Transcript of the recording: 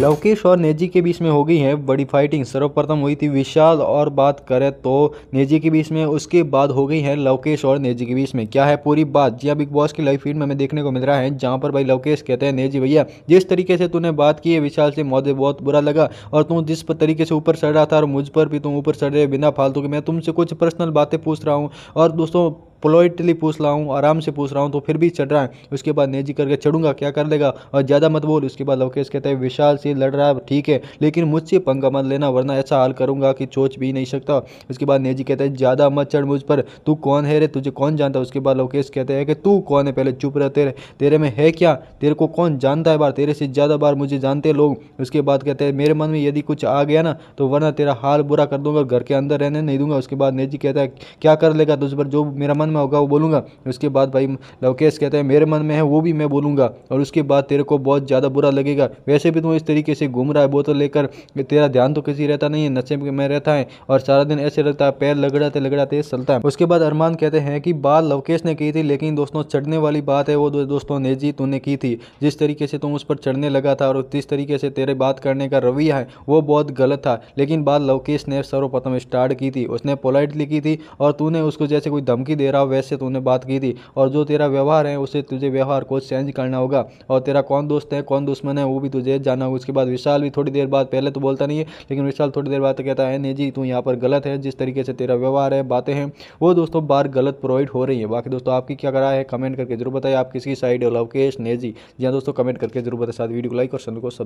लवकेश और नेजी के बीच में हो गई है बड़ी फाइटिंग सर्वप्रथम हुई थी विशाल और बात करें तो नेजी के बीच में उसके बाद हो गई है लवकेश और नेजी के बीच में क्या है पूरी बात जी बिग हाँ, बॉस की लाइव फीड में हमें देखने को मिल रहा है जहाँ पर भाई लवकेश कहते हैं नेजी भैया जिस तरीके से तूने बात की है विशाल से मौजे बहुत बुरा लगा और तू जिस तरीके से ऊपर चढ़ रहा था और मुझ पर भी तुम ऊपर चढ़ रहे बिना फालतू के मैं तुमसे कुछ पर्सनल बातें पूछ रहा हूँ और दोस्तों पोलाइटली पूछ रहा हूँ आराम से पूछ रहा हूँ तो फिर भी चढ़ रहा है उसके बाद नेजी करके चढ़ूंगा क्या कर लेगा और ज़्यादा मत बोल उसके बाद लोकेश कहता है विशाल से लड़ रहा है ठीक है लेकिन मुझसे पंगा मत लेना वरना ऐसा हाल करूँगा कि सोच भी नहीं सकता उसके बाद नेजी कहता है ज़्यादा मत चढ़ मुझ पर तू कौन है रे तुझे कौन जानता उसके बाद लोकेश कहते हैं कि तू कौन है पहले चुप रह तेरे तेरे में है क्या तेरे को कौन जानता है बार तेरे से ज़्यादा बार मुझे जानते लोग उसके बाद कहते हैं मेरे मन में यदि कुछ आ गया ना तो वरना तेरा हाल बुरा कर दूंगा घर के अंदर रहने नहीं दूंगा उसके बाद नेजी कहता है क्या कर लेगा तुझ पर जो मेरा मन मन में होगा वो बोलूँगा उसके बाद भाई लवकेश कहता है मेरे मन में है वो भी मैं बोलूँगा और उसके बाद तेरे को बहुत ज़्यादा बुरा लगेगा वैसे भी तू इस तरीके से घूम रहा है बोतल तो लेकर तेरा ध्यान तो किसी रहता नहीं है नशे में रहता है और सारा दिन ऐसे रहता है पैर लगड़ाते लगड़ाते चलता है उसके बाद अरमान कहते हैं कि बात लवकेश ने की थी लेकिन दोस्तों चढ़ने वाली बात है वो दोस्तों ने जी तूने की थी जिस तरीके से तुम उस पर चढ़ने लगा था और जिस तरीके से तेरे बात करने का रवैया है वो बहुत गलत था लेकिन बात लवकेश ने सर्वप्रथम स्टार्ट की थी उसने पोलाइटली की थी और तूने उसको जैसे कोई धमकी दे रहा तेरा वैसे तूने बात की थी और जो तेरा व्यवहार है उसे तुझे व्यवहार को चेंज करना होगा और तेरा कौन दोस्त है कौन दुश्मन है वो भी तुझे जाना होगा उसके बाद विशाल भी थोड़ी देर बाद पहले तो बोलता नहीं है लेकिन विशाल थोड़ी देर बाद कहता है नहीं जी तू यहाँ पर गलत है जिस तरीके से तेरा व्यवहार है बातें हैं वो दोस्तों बार गलत प्रोवाइड हो रही है बाकी दोस्तों आपकी क्या करा है कमेंट करके जरूर बताए आप किसी साइड लवकेश नेजी जी हाँ दोस्तों कमेंट करके जरूर बताए साथ वीडियो को लाइक और चैनल को सब